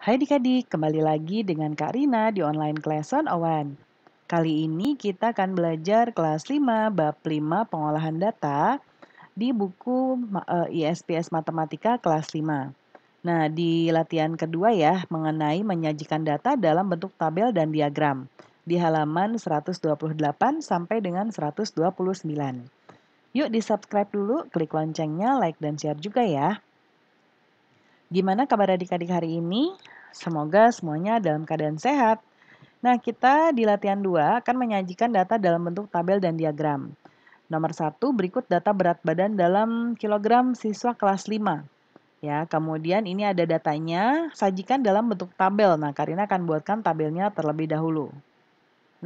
Hai adik-adik, kembali lagi dengan Kak Rina di online Class on Owen. Kali ini kita akan belajar kelas 5, bab 5 pengolahan data di buku eh, ISPS Matematika kelas 5. Nah, di latihan kedua ya, mengenai menyajikan data dalam bentuk tabel dan diagram di halaman 128 sampai dengan 129. Yuk di subscribe dulu, klik loncengnya, like dan share juga ya. Gimana kabar adik-adik hari ini? Semoga semuanya dalam keadaan sehat. Nah, kita di latihan 2 akan menyajikan data dalam bentuk tabel dan diagram. Nomor 1 berikut data berat badan dalam kilogram siswa kelas 5. Ya, kemudian ini ada datanya, sajikan dalam bentuk tabel. Nah, Karina akan buatkan tabelnya terlebih dahulu.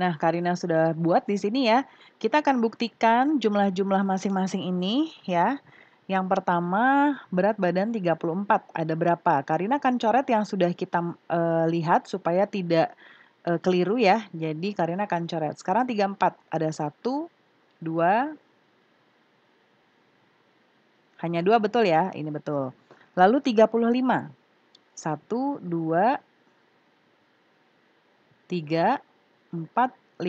Nah, Karina sudah buat di sini ya. Kita akan buktikan jumlah-jumlah masing-masing ini ya. Yang pertama, berat badan 34. Ada berapa? Karina akan coret yang sudah kita e, lihat supaya tidak e, keliru ya. Jadi Karina akan coret. Sekarang 34. Ada 1, 2, hanya 2 betul ya. Ini betul. Lalu 35. 1, 2, 3, 4, 5,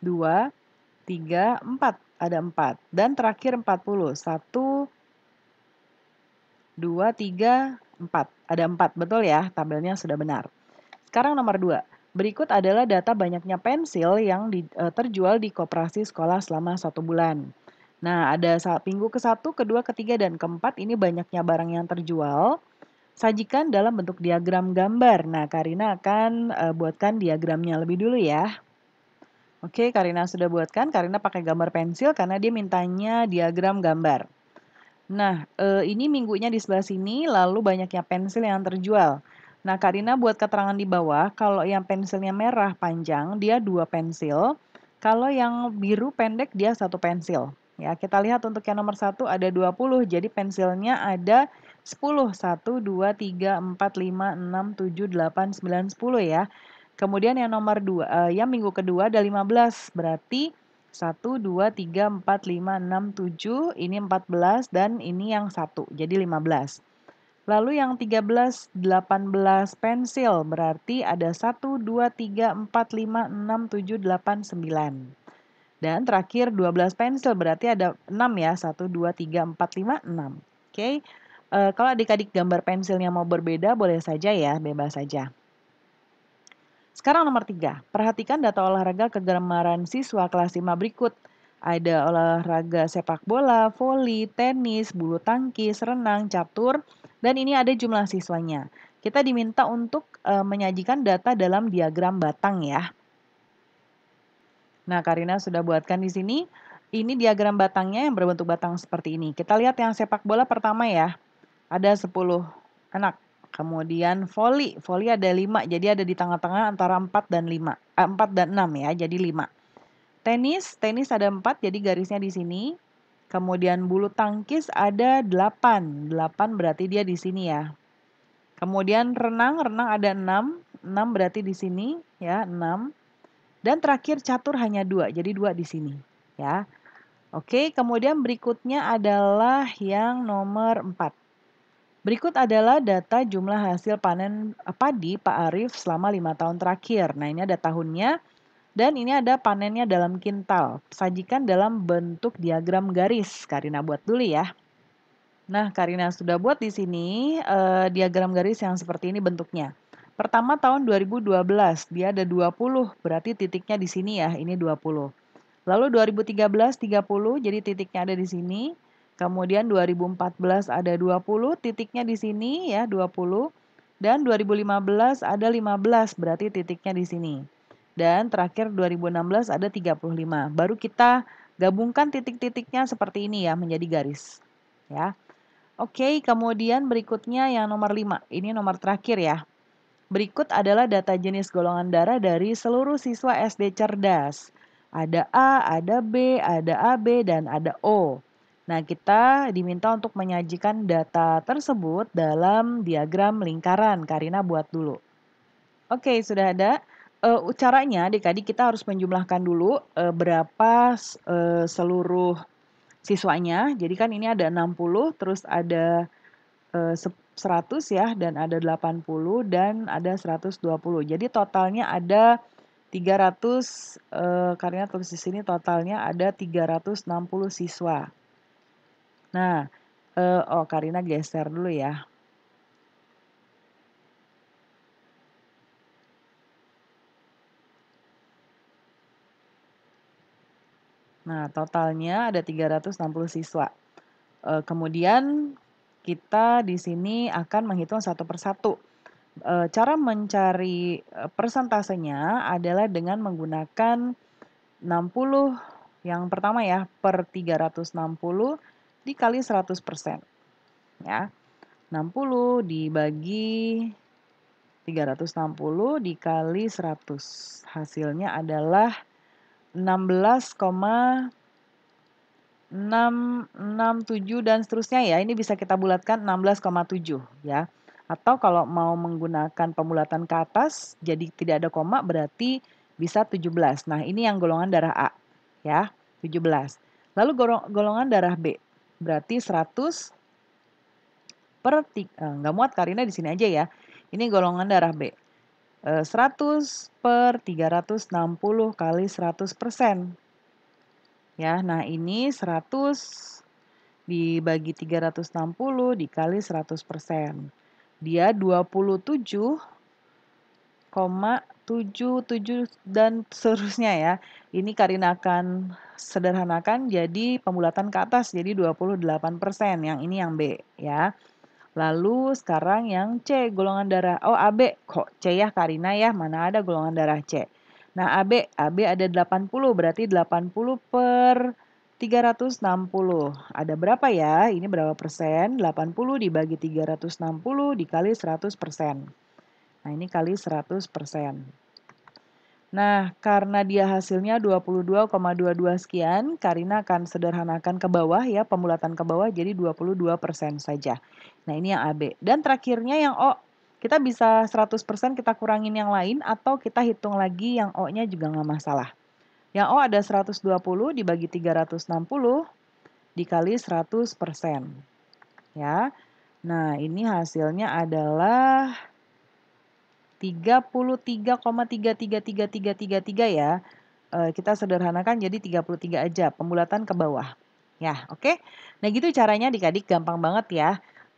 2, 3, 4. Ada 4. Dan terakhir 40. 1, 2, 3, 4. Ada 4, betul ya? Tabelnya sudah benar. Sekarang nomor 2. Berikut adalah data banyaknya pensil yang di, e, terjual di koperasi sekolah selama satu bulan. Nah, ada saat minggu ke-1, ke-2, ke-3, dan ke-4 ini banyaknya barang yang terjual. Sajikan dalam bentuk diagram gambar. Nah, Karina akan uh, buatkan diagramnya lebih dulu ya. Oke, Karina sudah buatkan. Karina pakai gambar pensil karena dia mintanya diagram gambar. Nah, eh, ini minggunya di sebelah sini, lalu banyaknya pensil yang terjual. Nah, Karina buat keterangan di bawah, kalau yang pensilnya merah panjang, dia dua pensil. Kalau yang biru pendek, dia satu pensil. Ya, kita lihat untuk yang nomor satu ada 20, jadi pensilnya ada 10. 1, 2, 3, 4, 5, 6, 7, 8, 9, 10 ya. Kemudian yang nomor 2, uh, eh, yang minggu kedua ada 15, berarti 1, 2, 3, 4, 5, 6, 7, ini 14, dan ini yang 1, jadi 15. Lalu yang 13, 18 pensil, berarti ada 1, 2, 3, 4, 5, 6, 7, 8, 9. Dan terakhir 12 pensil, berarti ada 6 ya, 1, 2, 3, 4, 5, 6. Oke, okay. uh, eh, kalau adik-adik gambar pensilnya mau berbeda, boleh saja ya, bebas saja. Sekarang nomor tiga, perhatikan data olahraga kegemaran siswa kelas 5 berikut. Ada olahraga sepak bola, voli, tenis, bulu tangkis, renang, catur, dan ini ada jumlah siswanya. Kita diminta untuk e, menyajikan data dalam diagram batang ya. Nah, Karina sudah buatkan di sini. Ini diagram batangnya yang berbentuk batang seperti ini. Kita lihat yang sepak bola pertama ya. Ada 10 anak. Kemudian voli, voli ada lima, jadi ada di tengah-tengah antara empat dan lima, eh, empat dan enam ya, jadi lima. Tenis, tenis ada empat, jadi garisnya di sini. Kemudian bulu tangkis ada delapan, delapan berarti dia di sini ya. Kemudian renang, renang ada enam, enam berarti di sini ya, enam. Dan terakhir catur hanya dua, jadi dua di sini ya. Oke, kemudian berikutnya adalah yang nomor empat. Berikut adalah data jumlah hasil panen eh, padi Pak Arif selama lima tahun terakhir. Nah ini ada tahunnya dan ini ada panennya dalam kintal. Sajikan dalam bentuk diagram garis. Karina buat dulu ya. Nah Karina sudah buat di sini eh, diagram garis yang seperti ini bentuknya. Pertama tahun 2012 dia ada 20 berarti titiknya di sini ya ini 20. Lalu 2013 30 jadi titiknya ada di sini. Kemudian 2014 ada 20 titiknya di sini ya 20 dan 2015 ada 15 berarti titiknya di sini. Dan terakhir 2016 ada 35. Baru kita gabungkan titik-titiknya seperti ini ya menjadi garis. Ya. Oke, kemudian berikutnya yang nomor 5. Ini nomor terakhir ya. Berikut adalah data jenis golongan darah dari seluruh siswa SD cerdas. Ada A, ada B, ada AB, dan ada O. Nah, kita diminta untuk menyajikan data tersebut dalam diagram lingkaran. Karina buat dulu. Oke, sudah ada. E, caranya, adik-adik kita harus menjumlahkan dulu e, berapa e, seluruh siswanya. Jadi kan ini ada 60, terus ada e, 100 ya, dan ada 80, dan ada 120. Jadi totalnya ada 300, e, karena tulis di sini totalnya ada 360 siswa. Nah, uh, oh Karina geser dulu ya. Nah, totalnya ada 360 siswa. E, kemudian kita di sini akan menghitung satu persatu. E, eh, cara mencari persentasenya adalah dengan menggunakan 60 yang pertama ya per 360 dikali 100%. Ya. 60 dibagi 360 dikali 100. Hasilnya adalah 16,667 dan seterusnya ya. Ini bisa kita bulatkan 16,7 ya. Atau kalau mau menggunakan pembulatan ke atas jadi tidak ada koma berarti bisa 17. Nah, ini yang golongan darah A ya, 17. Lalu golongan darah B berarti 100 per eh, nggak eh, muat karena di sini aja ya. Ini golongan darah B. 100 eh, per 360 kali 100 persen. Ya, nah ini 100 dibagi 360 dikali 100 persen. Dia 27 0,77 dan seterusnya ya. Ini Karina akan sederhanakan jadi pembulatan ke atas jadi 28%, yang ini yang B ya. Lalu sekarang yang C, golongan darah. Oh, AB. Kok C ya Karina ya? Mana ada golongan darah C. Nah, AB, AB ada 80, berarti 80 per 360. Ada berapa ya? Ini berapa persen? 80 dibagi 360 dikali 100 persen. Nah, ini kali 100%. Nah, karena dia hasilnya 22,22 sekian, Karina akan sederhanakan ke bawah ya, pemulatan ke bawah jadi 22% saja. Nah, ini yang AB. Dan terakhirnya yang O, kita bisa 100% kita kurangin yang lain atau kita hitung lagi yang O-nya juga nggak masalah. Yang O ada 120 dibagi 360 dikali 100%. Ya. Nah, ini hasilnya adalah tiga ya. E, kita sederhanakan jadi 33 aja, pembulatan ke bawah. Ya, oke. Okay? Nah, gitu caranya adik-adik gampang banget ya.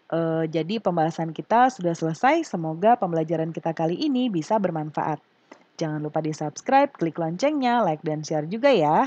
E, jadi pembahasan kita sudah selesai. Semoga pembelajaran kita kali ini bisa bermanfaat. Jangan lupa di-subscribe, klik loncengnya, like dan share juga ya.